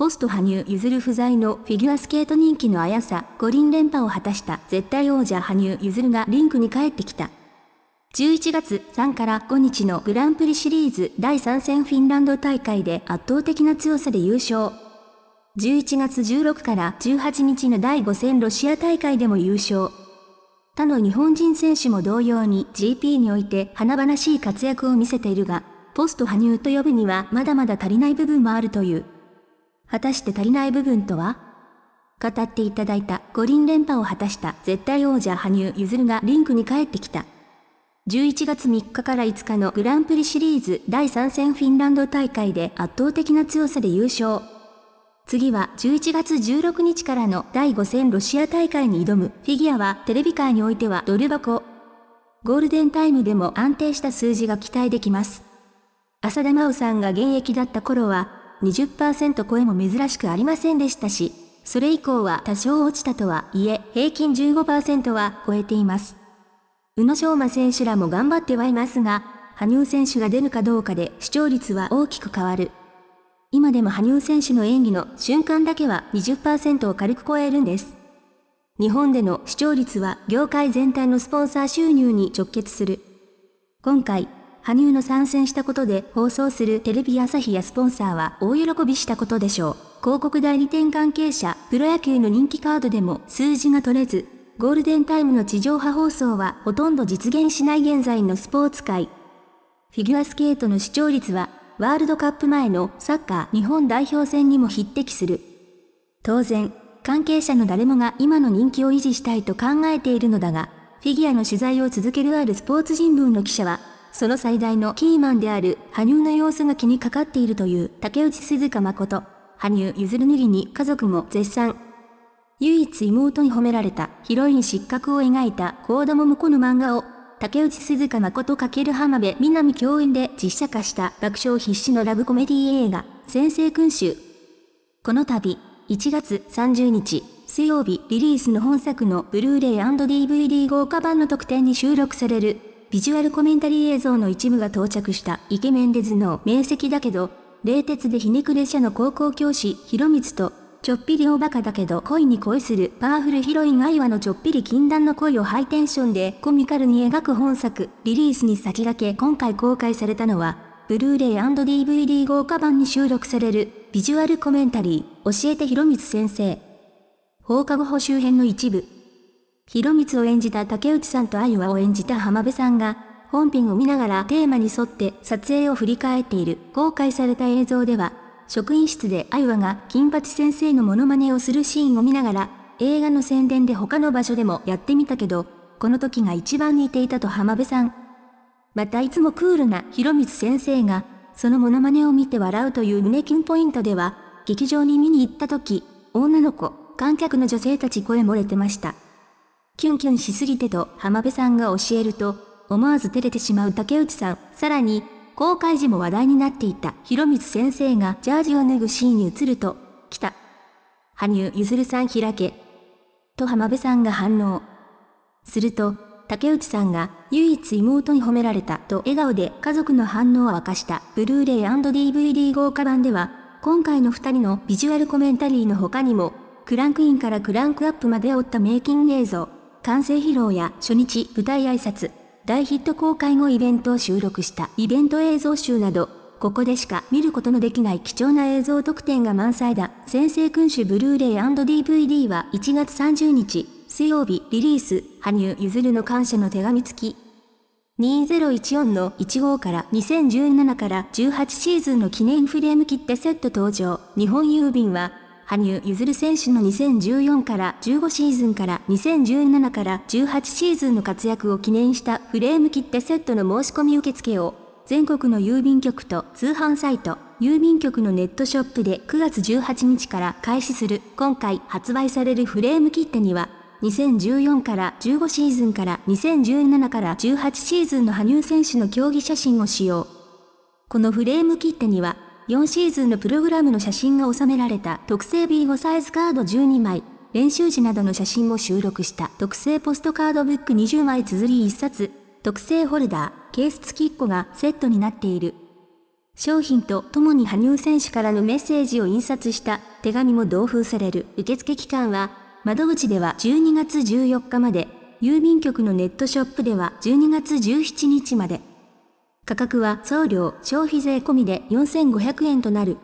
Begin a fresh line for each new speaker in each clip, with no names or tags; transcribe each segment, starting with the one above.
ポスト羽生結弦不在のフィギュアスケート人気の綾さ、五輪連覇を果たした絶対王者羽生結弦がリンクに帰ってきた。11月3から5日のグランプリシリーズ第3戦フィンランド大会で圧倒的な強さで優勝。11月16から18日の第5戦ロシア大会でも優勝。他の日本人選手も同様に GP において華々しい活躍を見せているが、ポスト羽生と呼ぶにはまだまだ足りない部分もあるという。果たして足りない部分とは語っていただいた五輪連覇を果たした絶対王者羽生結弦がリンクに帰ってきた。11月3日から5日のグランプリシリーズ第3戦フィンランド大会で圧倒的な強さで優勝。次は11月16日からの第5戦ロシア大会に挑むフィギュアはテレビ界においてはドル箱。ゴールデンタイムでも安定した数字が期待できます。浅田真央さんが現役だった頃は20%超えも珍しくありませんでしたし、それ以降は多少落ちたとはいえ、平均15%は超えています。宇野昌磨選手らも頑張ってはいますが、羽生選手が出るかどうかで視聴率は大きく変わる。今でも羽生選手の演技の瞬間だけは20%を軽く超えるんです。日本での視聴率は業界全体のスポンサー収入に直結する。今回、羽生の参戦したことで放送するテレビ朝日やスポンサーは大喜びしたことでしょう。広告代理店関係者、プロ野球の人気カードでも数字が取れず、ゴールデンタイムの地上波放送はほとんど実現しない現在のスポーツ界。フィギュアスケートの視聴率は、ワールドカップ前のサッカー日本代表戦にも匹敵する。当然、関係者の誰もが今の人気を維持したいと考えているのだが、フィギュアの取材を続けるあるスポーツ新聞の記者は、その最大のキーマンである、羽生の様子が気にかかっているという竹内鈴鹿誠。羽生譲る脱ぎに家族も絶賛。唯一妹に褒められたヒロイン失格を描いた高田こうの漫画を、竹内鈴鹿誠×浜辺美波共演で実写化した爆笑必至のラブコメディ映画、先生君主。この度、1月30日、水曜日リリースの本作のブルーレイ &DVD 豪華版の特典に収録されるビジュアルコメンタリー映像の一部が到着したイケメンでズの名跡だけど、冷徹でひねくれ者の高校教師、ひろみつと、ちょっぴりおバカだけど恋に恋するパワフルヒロイン愛和のちょっぴり禁断の恋をハイテンションでコミカルに描く本作、リリースに先駆け今回公開されたのは、ブルーレイ &DVD 豪華版に収録されるビジュアルコメンタリー、教えてひろみつ先生。放課後補修編の一部。広光を演じた竹内さんとあゆわを演じた浜辺さんが、本編を見ながらテーマに沿って撮影を振り返っている公開された映像では、職員室であゆわが金八先生のモノマネをするシーンを見ながら、映画の宣伝で他の場所でもやってみたけど、この時が一番似ていたと浜辺さん。またいつもクールな広光先生が、そのモノマネを見て笑うという胸キュンポイントでは、劇場に見に行った時、女の子、観客の女性たち声漏れてました。キュンキュンしすぎてと浜辺さんが教えると、思わず照れてしまう竹内さん。さらに、公開時も話題になっていた広光先生がジャージを脱ぐシーンに移ると、来た。羽生結弦さん開け。と浜辺さんが反応。すると、竹内さんが唯一妹に褒められたと笑顔で家族の反応を明かしたブルーレイ &DVD 豪華版では、今回の2人のビジュアルコメンタリーの他にも、クランクインからクランクアップまで追ったメイキング映像、完成披露や初日舞台挨拶、大ヒット公開後イベントを収録したイベント映像集など、ここでしか見ることのできない貴重な映像特典が満載だ。先生君主ブルーレイ &DVD は1月30日、水曜日リリース、羽生結弦の感謝の手紙付き。2014の1号から2017から18シーズンの記念フレーム切手セット登場。日本郵便は羽生結弦選手の2014から15シーズンから2017から18シーズンの活躍を記念したフレーム切手セットの申し込み受付を全国の郵便局と通販サイト、郵便局のネットショップで9月18日から開始する今回発売されるフレーム切手には2014から15シーズンから2017から18シーズンの羽生選手の競技写真を使用。このフレーム切手には4シーズンのプログラムの写真が収められた特製 B5 サイズカード12枚、練習時などの写真も収録した特製ポストカードブック20枚綴り1冊、特製ホルダー、ケース付き1個がセットになっている。商品とともに羽生選手からのメッセージを印刷した手紙も同封される受付期間は、窓口では12月14日まで、郵便局のネットショップでは12月17日まで。価格は送料、消費税込みで4500円となる。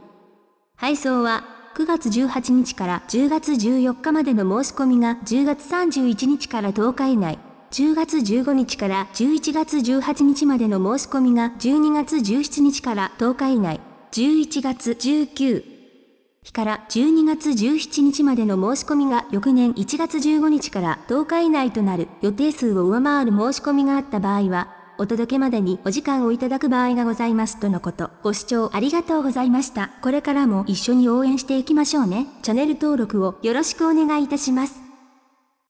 配送は9月18日から10月14日までの申し込みが10月31日から10日以内、10月15日から11月18日までの申し込みが12月17日から10日以内、11月19日から12月17日までの申し込みが翌年1月15日から10日以内となる予定数を上回る申し込みがあった場合は、お届けまでにお時間をいただく場合がございますとのこと。ご視聴ありがとうございました。これからも一緒に応援していきましょうね。チャンネル登録をよろしくお願いいたします。